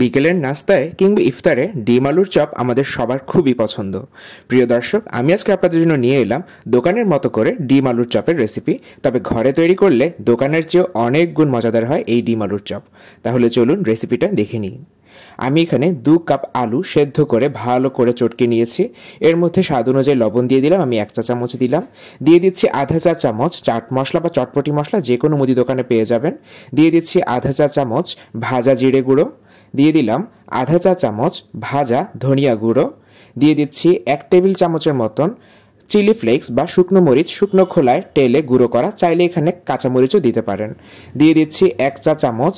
বিকেলের নাস্তায় কিংবা ইফতারে ডিম আলুর চপ আমাদের সবার খুবই পছন্দ প্রিয় দর্শক আমি আজকে আপনাদের জন্য নিয়ে এলাম দোকানের মতো করে ডিম আলুর চপের রেসিপি তবে ঘরে তৈরি করলে দোকানের চেয়ে অনেক গুণ মজাদার হয় এই ডিম আলুর চপ তাহলে চলুন রেসিপিটা দেখে নিই আমি এখানে দু কাপ আলু সেদ্ধ করে ভালো করে চটকে নিয়েছি এর মধ্যে স্বাদ অনুযায়ী লবণ দিয়ে দিলাম আমি এক চা চামচ দিলাম দিয়ে দিচ্ছি আধা চা চামচ চাট মশলা বা চটপটি মশলা যে কোনো মুদি দোকানে পেয়ে যাবেন দিয়ে দিচ্ছি আধা চা চামচ ভাজা জিরে গুঁড়ো দিয়ে দিলাম আধা চা চামচ ভাজা ধনিয়া গুঁড়ো দিয়ে দিচ্ছি এক টেবিল চামচের মতন চিলি ফ্লেক্স বা শুকনো মরিচ শুকনো খোলায় টেলে গুঁড়ো করা চাইলে এখানে কাঁচামরিচও দিতে পারেন দিয়ে দিচ্ছি এক চা চামচ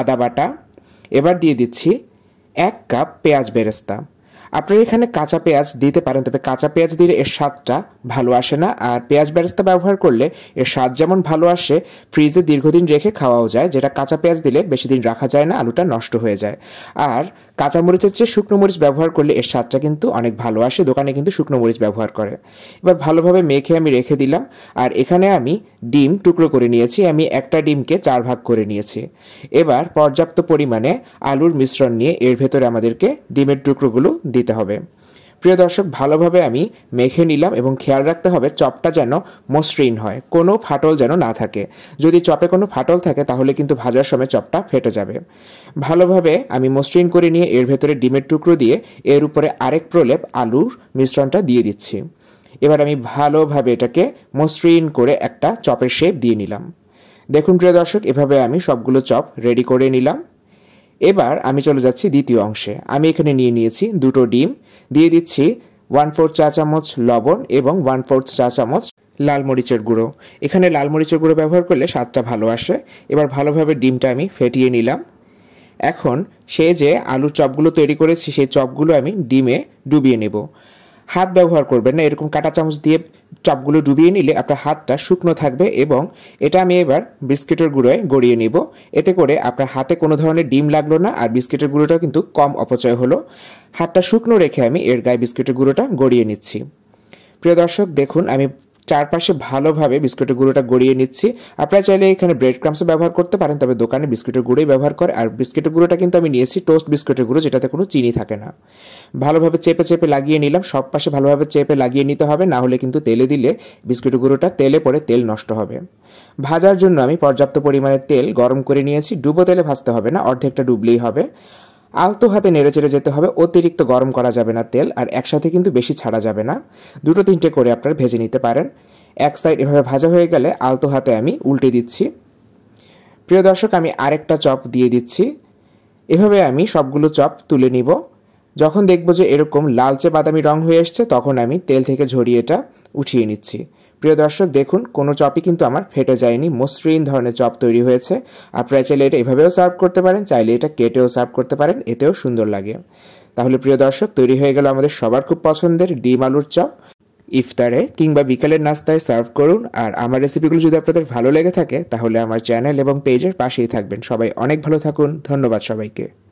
আদা বাটা এবার দিয়ে দিচ্ছি এক কাপ পেঁয়াজ বেরেস্তা আপনারা এখানে কাঁচা পেঁয়াজ দিতে পারেন তবে কাঁচা পেঁয়াজ দিলে এর স্বাদটা ভালো আসে না আর পেঁয়াজ ব্যারেস্তা ব্যবহার করলে এর স্বাদ যেমন ভালো আসে ফ্রিজে দীর্ঘদিন রেখে খাওয়াও যায় যেটা কাঁচা পেঁয়াজ দিলে বেশি দিন রাখা যায় না আলুটা নষ্ট হয়ে যায় আর কাঁচা মরিচের চেয়ে শুকনো মরিচ ব্যবহার করলে এর স্বাদটা কিন্তু অনেক ভালো আসে দোকানে কিন্তু শুকনো মরিচ ব্যবহার করে এবার ভালোভাবে মেখে আমি রেখে দিলাম আর এখানে আমি ডিম টুকরো করে নিয়েছি আমি একটা ডিমকে চার ভাগ করে নিয়েছি এবার পর্যাপ্ত পরিমাণে আলুর মিশ্রণ নিয়ে এর ভেতরে আমাদেরকে ডিমের টুকরোগুলো দিতে দিতে হবে প্রিয় দর্শক ভালোভাবে আমি মেখে নিলাম এবং খেয়াল রাখতে হবে চপটা যেন মসৃণ হয় কোনো ফাটল যেন না থাকে যদি চপে কোনো ফাটল থাকে তাহলে কিন্তু ভাজার সময় চপটা ফেটে যাবে ভালোভাবে আমি মসৃণ করে নিয়ে এর ভেতরে ডিমের টুকরো দিয়ে এর উপরে আরেক প্রলেপ আলুর মিশ্রণটা দিয়ে দিচ্ছি এবার আমি ভালোভাবে এটাকে মসৃণ করে একটা চপের শেপ দিয়ে নিলাম দেখুন প্রিয় দর্শক এভাবে আমি সবগুলো চপ রেডি করে নিলাম এবার আমি চলে যাচ্ছি দ্বিতীয় অংশে আমি এখানে নিয়ে নিয়েছি দুটো ডিম দিয়ে দিচ্ছি ওয়ান ফোর্থ চা চামচ লবণ এবং ওয়ান ফোর্থ চা চামচ লাল মরিচের গুঁড়ো এখানে লাল মরিচের গুঁড়ো ব্যবহার করলে স্বাদটা ভালো আসে এবার ভালোভাবে ডিমটা আমি ফেটিয়ে নিলাম এখন সে যে আলুর চপগুলো তৈরি করেছি সেই চপগুলো আমি ডিমে ডুবিয়ে নেব হাত ব্যবহার করবেন না এরকম কাটা চামচ দিয়ে চপগুলো ডুবিয়ে নিলে আপনার হাতটা শুকনো থাকবে এবং এটা আমি এবার বিস্কিটের গুঁড়োয় গড়িয়ে নিব এতে করে আপনার হাতে কোনো ধরনের ডিম লাগলো না আর বিস্কিটের গুঁড়োটাও কিন্তু কম অপচয় হলো হাতটা শুকনো রেখে আমি এর গায়ে বিস্কিটের গুঁড়োটা গড়িয়ে নিচ্ছি প্রিয় দর্শক দেখুন আমি চারপাশে ভালোভাবে বিস্কুটের গুঁড়োটা গড়িয়ে নিচ্ছি আপনারা চাইলে এখানে ব্রেড ক্রামসও ব্যবহার করতে পারেন তবে দোকানে বিস্কুটের গুঁড়োই ব্যবহার করে আর বিস্কুটের গুঁড়োটা কিন্তু আমি নিয়েছি টোস্ট বিস্কুটের গুঁড়ো যেটাতে কোনো চিনি থাকে না ভালোভাবে চেপে চেপে লাগিয়ে নিলাম সব পাশে ভালোভাবে চেপে লাগিয়ে নিতে হবে না হলে কিন্তু তেলে দিলে বিস্কুটের গুঁড়োটা তেলে পড়ে তেল নষ্ট হবে ভাজার জন্য আমি পর্যাপ্ত পরিমাণে তেল গরম করে নিয়েছি ডুবো তেলে ভাজতে হবে না অর্ধেকটা ডুবলেই হবে আলতো হাতে নেড়ে চেড়ে যেতে হবে অতিরিক্ত গরম করা যাবে না তেল আর একসাথে কিন্তু বেশি ছাড়া যাবে না দুটো তিনটে করে আপনারা ভেজে নিতে পারেন এক সাইড এভাবে ভাজা হয়ে গেলে আলতো হাতে আমি উল্টে দিচ্ছি প্রিয় দর্শক আমি আরেকটা চপ দিয়ে দিচ্ছি এভাবে আমি সবগুলো চপ তুলে নিব যখন দেখব যে এরকম লালচে বাদামি রং হয়ে এসছে তখন আমি তেল থেকে ঝরিয়ে এটা উঠিয়ে নিচ্ছি প্রিয় দর্শক দেখুন কোনো চপই কিন্তু আমার ফেটে যায়নি মসৃণ ধরনের চপ তৈরি হয়েছে আপনারা চাইলে এটা এভাবেও সার্ভ করতে পারেন চাইলে এটা কেটেও সার্ভ করতে পারেন এতেও সুন্দর লাগে তাহলে প্রিয় দর্শক তৈরি হয়ে গেল আমাদের সবার খুব পছন্দের ডিম আলুর চপ ইফতারে কিংবা বিকালের নাস্তায় সার্ভ করুন আর আমার রেসিপিগুলো যদি আপনাদের ভালো লেগে থাকে তাহলে আমার চ্যানেল এবং পেজের পাশেই থাকবেন সবাই অনেক ভালো থাকুন ধন্যবাদ সবাইকে